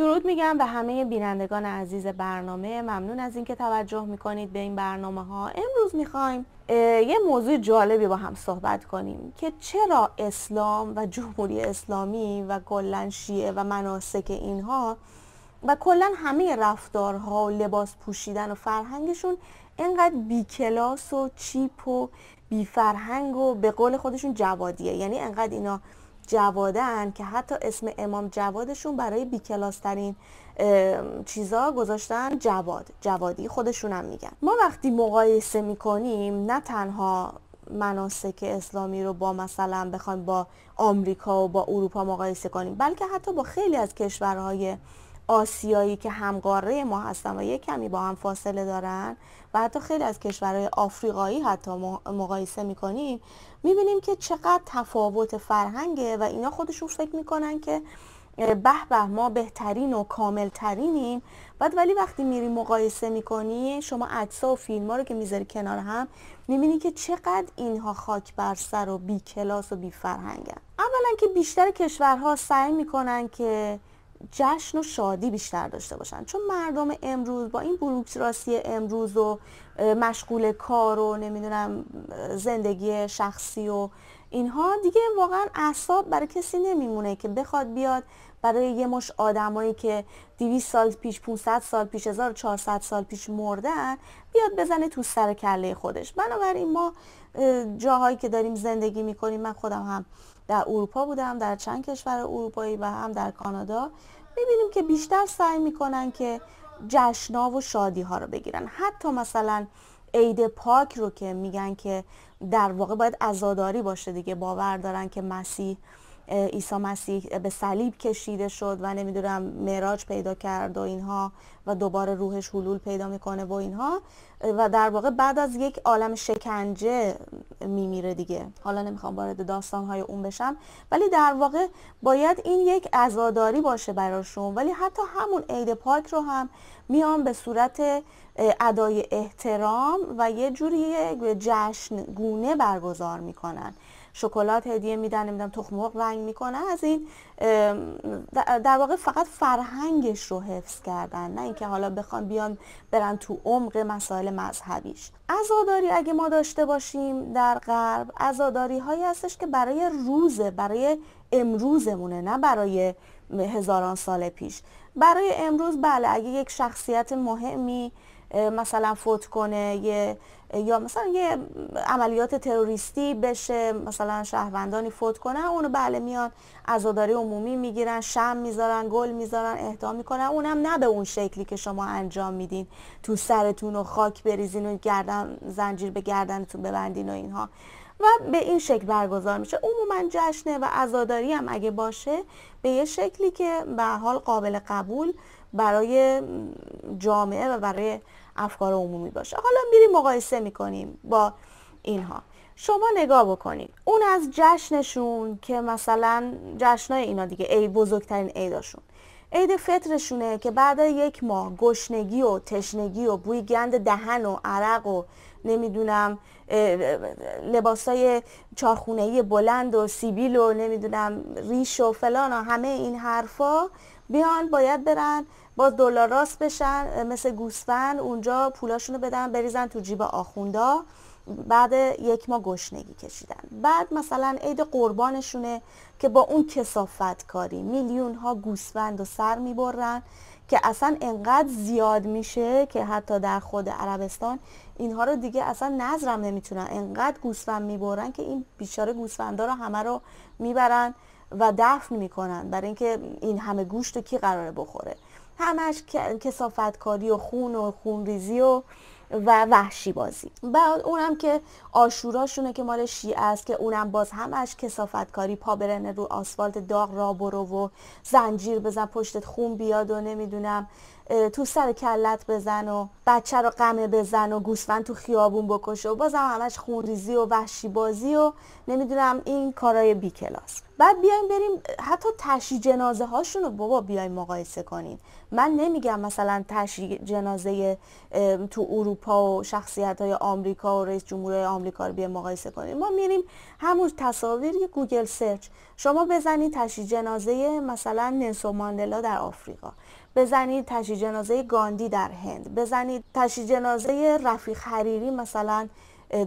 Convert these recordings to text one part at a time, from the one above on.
درود میگم به همه بینندگان عزیز برنامه ممنون از اینکه توجه میکنید به این برنامه ها امروز میخوایم یه موضوع جالبی با هم صحبت کنیم که چرا اسلام و جمهوری اسلامی و کلا شیعه و مناسک اینها و کلا همه رفتارها و لباس پوشیدن و فرهنگشون اینقدر بی کلاس و چیپ و بی فرهنگ و به قول خودشون جوادیه یعنی انقدر اینا جوادن که حتی اسم امام جوادشون برای بیکلاسترین چیزا گذاشتن جواد جوادی خودشون هم میگن ما وقتی مقایسه میکنیم نه تنها مناسک اسلامی رو با مثلا بخوایم با آمریکا و با اروپا مقایسه کنیم بلکه حتی با خیلی از کشورهای آسیایی که همقاره ما هستن و یه کمی با هم فاصله دارن و حتی خیلی از کشورهای آفریقایی حتی مقایسه میکنیم میبینیم که چقدر تفاوت فرهنگه و اینا خودشون فکر میکنن که به به ما بهترین و کاملترینیم بعد ولی وقتی میری مقایسه میکنی شما عکس و ها رو که میذاری کنار هم میبینی که چقدر اینها خاک بر سر و بی کلاس و بی فرهنگن اولا که بیشتر کشورها سعی میکنن که جشن و شادی بیشتر داشته باشن چون مردم امروز با این بروکراسی امروز و مشغول کار و نمیدونم زندگی شخصی و اینها دیگه واقعا اعصاب برای کسی نمیمونه که بخواد بیاد برای یه مش آدمایی که 200 سال پیش 500 سال پیش 1400 سال پیش مردن بیاد بزنه تو سر کله خودش بنابراین ما جاهایی که داریم زندگی میکنیم من خودم هم در اروپا بودم در چند کشور اروپایی و هم در کانادا میبینیم که بیشتر سعی میکنن که جشنا و شادی ها رو بگیرن حتی مثلا عید پاک رو که میگن که در واقع باید ازاداری باشه دیگه باور دارن که مسیح عیسی مسیح به صلیب کشیده شد و نمیدونم مراج پیدا کرد و اینها و دوباره روحش حلول پیدا میکنه و اینها و در واقع بعد از یک عالم شکنجه میمیره دیگه حالا نمیخوام وارد داستان های اون بشم ولی در واقع باید این یک عزاداری باشه براشون ولی حتی همون عید پاک رو هم میان به صورت ادای احترام و یه جوری جشن گونه برگزار میکنن شکلات هدیه میدن نمیدونم تخم مرغ رنگ میکنه، از این در واقع فقط فرهنگش رو حفظ کردن نه اینکه حالا بخوان بیان برن تو عمق مسائل مذهبیش عزاداری اگه ما داشته باشیم در غرب عزاداری هایی هستش که برای روزه برای امروزمونه نه برای هزاران سال پیش برای امروز بله اگه یک شخصیت مهمی مثلا فوت کنه یه یا مثلا یه عملیات تروریستی بشه مثلا شهروندانی فوت کنه اونو بله میان ازاداری عمومی میگیرن شم میذارن گل میذارن اهدا میکنن اونم نه به اون شکلی که شما انجام میدین تو سرتون و خاک بریزین و گردن زنجیر به گردنتون ببندین و اینها و به این شکل برگزار میشه عموما جشنه و عزاداری هم اگه باشه به یه شکلی که به حال قابل قبول برای جامعه و برای افکار عمومی باشه حالا میریم مقایسه میکنیم با اینها شما نگاه بکنید اون از جشنشون که مثلا جشنای اینا دیگه ای بزرگترین عیداشون عید فطرشونه که بعد یک ماه گشنگی و تشنگی و بوی گند دهن و عرق و نمیدونم لباسای ای بلند و سیبیل و نمیدونم ریش و فلان و همه این حرفا بیان باید برن باز دلار راست بشن مثل گوسفند اونجا پولاشونو بدن بریزن تو جیب آخوندا بعد یک ماه گشنگی کشیدن بعد مثلا عید قربانشونه که با اون کسافت کاری میلیون ها گوسفند و سر میبرن که اصلا انقدر زیاد میشه که حتی در خود عربستان اینها رو دیگه اصلا نظرم نمیتونن انقدر گوسفند میبرن که این بیچاره گوسفندا رو همه رو میبرن و دفن میکنن برای اینکه این همه گوشت کی قراره بخوره همش کسافتکاری و خون و خونریزی و و وحشی بازی بعد اونم که آشوراشونه که مال شیعه است که اونم باز همش کسافتکاری پا برنه رو آسفالت داغ را برو و زنجیر بزن پشتت خون بیاد و نمیدونم تو سر کلت بزن و بچه رو قمه بزن و گوسفند تو خیابون بکشه و بازم همش خونریزی و وحشی بازی و نمیدونم این کارای بی کلاس بعد بیایم بریم حتی تشی جنازه هاشون رو بابا بیایم مقایسه کنیم من نمیگم مثلا تشی جنازه تو اروپا و شخصیت های آمریکا و رئیس جمهور آمریکا رو بیایم مقایسه کنیم ما میریم همون تصاویر گوگل سرچ شما بزنید تشی جنازه مثلا نلسون ماندلا در آفریقا بزنید تشی جنازه گاندی در هند بزنید تشی جنازه رفیق حریری مثلا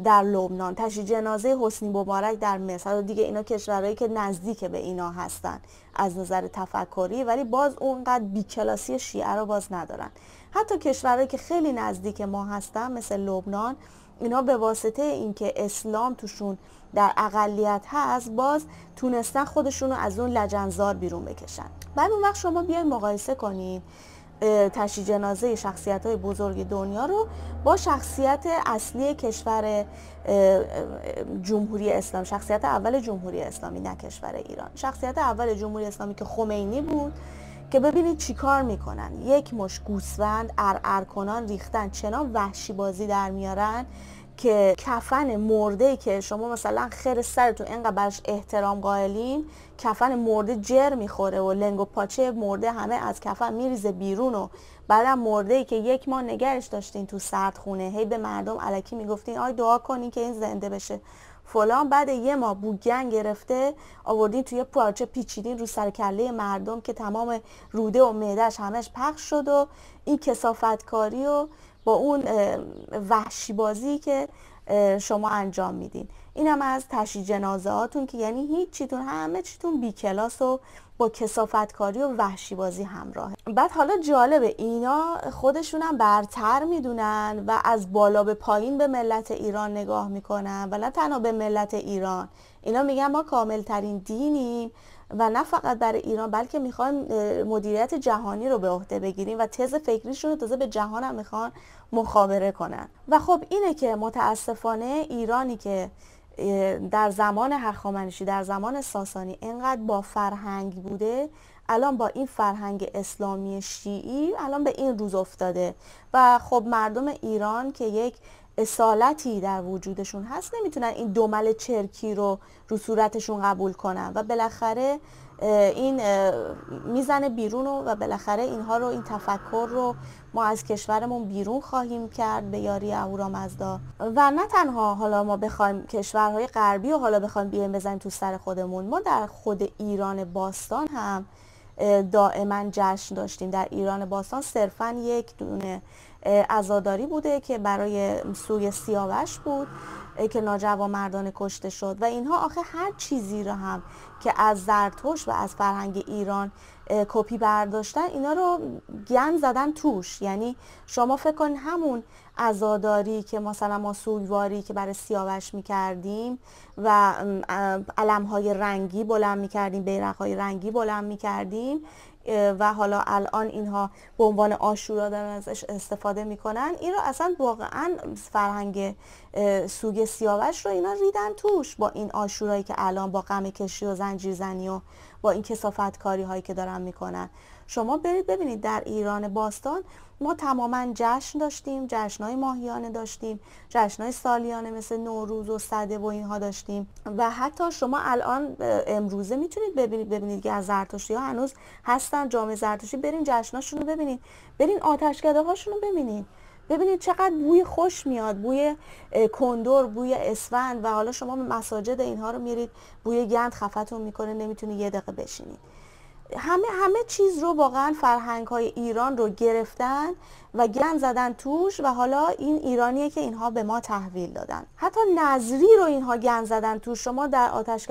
در لبنان تشی جنازه حسنی مبارک در مصر و دیگه اینا کشورهایی که نزدیک به اینا هستن از نظر تفکری ولی باز اونقدر بیکلاسی شیعه رو باز ندارن حتی کشورهایی که خیلی نزدیک ما هستن مثل لبنان اینا به واسطه اینکه اسلام توشون در اقلیت هست باز تونستن خودشون رو از اون لجنزار بیرون بکشن بعد اون وقت شما بیاین مقایسه کنین تشی جنازه شخصیت های بزرگ دنیا رو با شخصیت اصلی کشور جمهوری اسلام شخصیت اول جمهوری اسلامی نه کشور ایران شخصیت اول جمهوری اسلامی که خمینی بود که ببینید چیکار میکنن یک مش گوسفند ار کنان ریختن چنان وحشی بازی در میارن که کفن مرده که شما مثلا خیر سرتون اینقدر برش احترام قائلین کفن مرده جر میخوره و لنگ و پاچه مرده همه از کفن میریزه بیرون و بعدم مرده که یک ماه نگرش داشتین تو سردخونه هی به مردم علکی میگفتین آی دعا کنین که این زنده بشه فلان بعد یه ماه بوگن گرفته آوردین توی پارچه پیچیدین رو سرکله مردم که تمام روده و معدهش همش پخش شد و این کسافتکاری و با اون وحشی بازی که شما انجام میدین این هم از تشی جنازه هاتون که یعنی هیچ همه چیتون بی کلاس و با کسافتکاری کاری و وحشی بازی همراهه بعد حالا جالبه اینا خودشونم برتر میدونن و از بالا به پایین به ملت ایران نگاه میکنن و نه تنها به ملت ایران اینا میگن ما ترین دینیم و نه فقط در ایران بلکه میخوان مدیریت جهانی رو به عهده بگیریم و تز فکریشون رو تازه به جهان هم میخوان مخابره کنن و خب اینه که متاسفانه ایرانی که در زمان هخامنشی در زمان ساسانی اینقدر با فرهنگ بوده الان با این فرهنگ اسلامی شیعی الان به این روز افتاده و خب مردم ایران که یک اصالتی در وجودشون هست نمیتونن این دومل چرکی رو رو صورتشون قبول کنن و بالاخره این میزنه بیرون و بالاخره اینها رو این تفکر رو ما از کشورمون بیرون خواهیم کرد به یاری اهورامزدا و نه تنها حالا ما بخوایم کشورهای غربی و حالا بخوایم بیایم بزنیم تو سر خودمون ما در خود ایران باستان هم دائما جشن داشتیم در ایران باستان صرفا یک دونه ازاداری بوده که برای سوی سیاوش بود که ناجوا مردان کشته شد و اینها آخه هر چیزی را هم که از زرتوش و از فرهنگ ایران کپی برداشتن اینا رو گن زدن توش یعنی شما فکر کنید همون ازاداری که مثلا ما سوگواری که برای سیاوش میکردیم و علمهای رنگی بلند میکردیم بیرقهای رنگی بلند میکردیم و حالا الان اینها به عنوان آشورا دارن ازش استفاده میکنن این رو اصلا واقعا فرهنگ سوگ سیاوش رو اینا ریدن توش با این آشورایی که الان با غم کشی و زنجیرزنی و با این کسافت کاری هایی که دارن میکنن شما برید ببینید در ایران باستان ما تماما جشن داشتیم جشنهای ماهیانه داشتیم جشنهای سالیانه مثل نوروز و صده و اینها داشتیم و حتی شما الان امروزه میتونید ببینید ببینید که از زرتشتی ها هنوز هستن جامعه زرتشتی برین جشناشون رو ببینید برین آتشکده هاشون رو ببینید ببینید چقدر بوی خوش میاد بوی کندور بوی اسفند و حالا شما به مساجد اینها رو میرید بوی گند خفتون میکنه نمیتونی یه دقیقه بشینید همه همه چیز رو واقعا فرهنگ های ایران رو گرفتن و گن زدن توش و حالا این ایرانیه که اینها به ما تحویل دادن حتی نظری رو اینها گن زدن توش شما در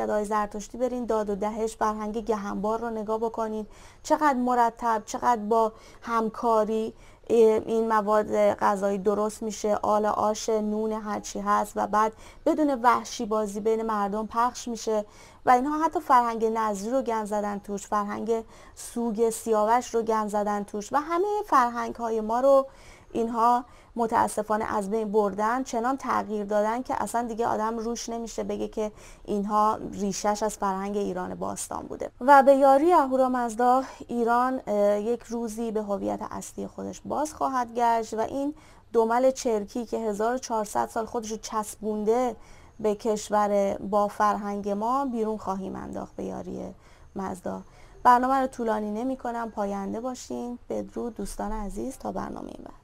های زرتشتی برین داد و دهش فرهنگ گهنبار رو نگاه بکنین چقدر مرتب چقدر با همکاری این مواد غذایی درست میشه آل آش نون هرچی هست و بعد بدون وحشی بازی بین مردم پخش میشه و اینها حتی فرهنگ نظری رو گن زدن توش فرهنگ سوگ سیاوش رو گن زدن توش و همه فرهنگ های ما رو اینها متاسفانه از بین بردن چنان تغییر دادن که اصلا دیگه آدم روش نمیشه بگه که اینها ریشش از فرهنگ ایران باستان بوده و به یاری اهورامزدا ایران یک روزی به هویت اصلی خودش باز خواهد گشت و این دومل چرکی که 1400 سال خودش رو چسبونده به کشور با فرهنگ ما بیرون خواهیم انداخت به یاری مزدا برنامه رو طولانی نمی کنم پاینده باشین بدرود دوستان عزیز تا برنامه این